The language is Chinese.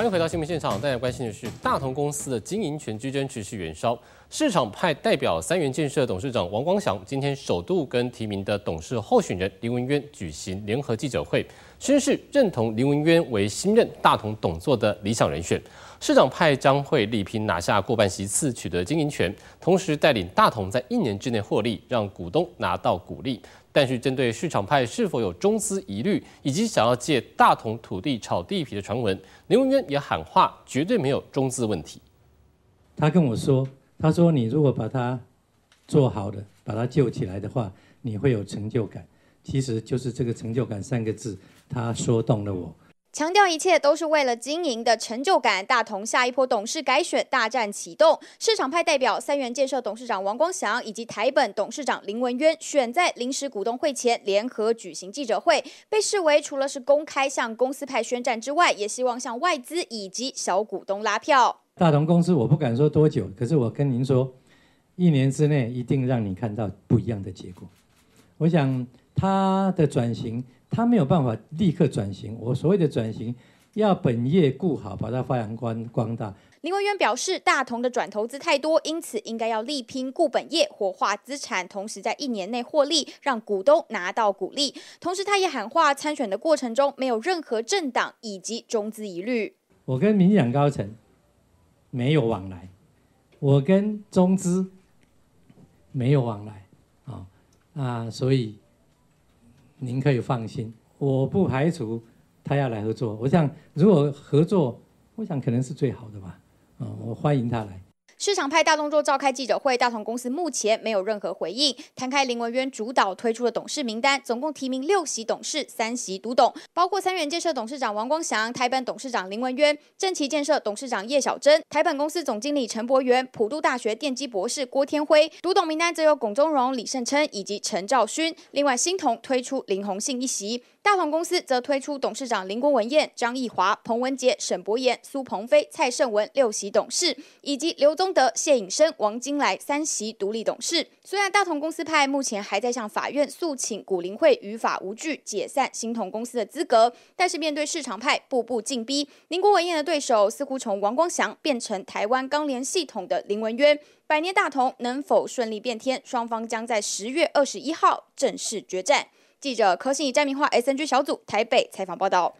欢迎回到新闻现场。大家关心的是大同公司的经营权之争持续燃烧。市场派代表三元建设董事长王光祥今天首度跟提名的董事候选人林文渊举行联合记者会，宣誓认同林文渊为新任大同董座的理想人选。市长派张惠力拼拿下过半席次取得经营权，同时带领大同在一年之内获利，让股东拿到股利。但是针对市场派是否有中资疑虑，以及想要借大同土地炒地皮的传闻，林文渊也喊话绝对没有中资问题。他跟我说。他说：“你如果把它做好的，把它救起来的话，你会有成就感。其实就是这个成就感三个字，他说动了我。”强调一切都是为了经营的成就感。大同下一波董事改选大战启动，市场派代表三元建设董事长王光祥以及台本董事长林文渊，选在临时股东会前联合举行记者会，被视为除了是公开向公司派宣战之外，也希望向外资以及小股东拉票。大同公司，我不敢说多久，可是我跟您说，一年之内一定让你看到不一样的结果。我想他的转型，他没有办法立刻转型。我所谓的转型，要本业顾好，把它发扬光光大。林文渊表示，大同的转投资太多，因此应该要力拼固本业，活化资产，同时在一年内获利，让股东拿到股利。同时，他也喊话，参选的过程中没有任何政党以及中资疑虑。我跟民党高层。没有往来，我跟中资没有往来，啊啊，所以您可以放心，我不排除他要来合作。我想如果合作，我想可能是最好的吧，啊，我欢迎他来。市场派大动作召开记者会，大同公司目前没有任何回应。摊开林文渊主导推出的董事名单，总共提名六席董事、三席独董，包括三元建设董事长王光祥、台本董事长林文渊、正奇建设董事长叶小珍、台本公司总经理陈博元、普渡大学电机博士郭天辉。独董名单则有龚宗荣、李胜琛以及陈兆勋。另外，新同推出林宏信一席。大同公司则推出董事长林国文彦、张义华、彭文杰、沈博言、苏鹏飞、蔡胜文六席董事，以及刘宗德、谢颖生、王金来三席独立董事。虽然大同公司派目前还在向法院诉请古林会于法无据解散新同公司的资格，但是面对市场派步步进逼，林国文彦的对手似乎从王光祥变成台湾钢联系统的林文渊。百年大同能否顺利变天？双方将在十月二十一号正式决战。记者柯信怡、张明化 s n g 小组）台北采访报道。